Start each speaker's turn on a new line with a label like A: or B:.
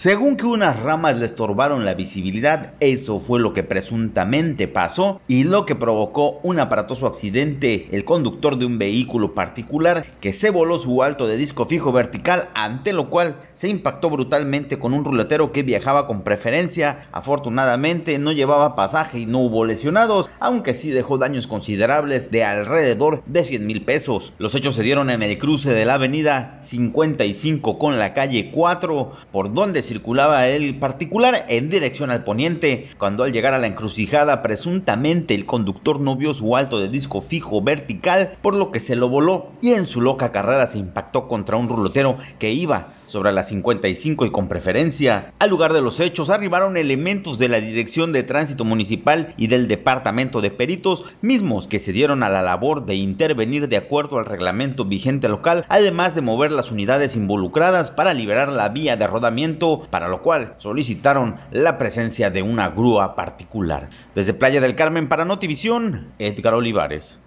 A: Según que unas ramas le estorbaron la visibilidad, eso fue lo que presuntamente pasó y lo que provocó un aparatoso accidente. El conductor de un vehículo particular que se voló su alto de disco fijo vertical, ante lo cual se impactó brutalmente con un ruletero que viajaba con preferencia. Afortunadamente no llevaba pasaje y no hubo lesionados, aunque sí dejó daños considerables de alrededor de 100 mil pesos. Los hechos se dieron en el cruce de la avenida 55 con la calle 4, por donde circulaba el particular en dirección al poniente, cuando al llegar a la encrucijada presuntamente el conductor no vio su alto de disco fijo vertical, por lo que se lo voló y en su loca carrera se impactó contra un rulotero que iba sobre la 55 y con preferencia. Al lugar de los hechos arribaron elementos de la Dirección de Tránsito Municipal y del Departamento de Peritos, mismos que se dieron a la labor de intervenir de acuerdo al reglamento vigente local, además de mover las unidades involucradas para liberar la vía de rodamiento para lo cual solicitaron la presencia de una grúa particular. Desde Playa del Carmen para Notivisión, Edgar Olivares.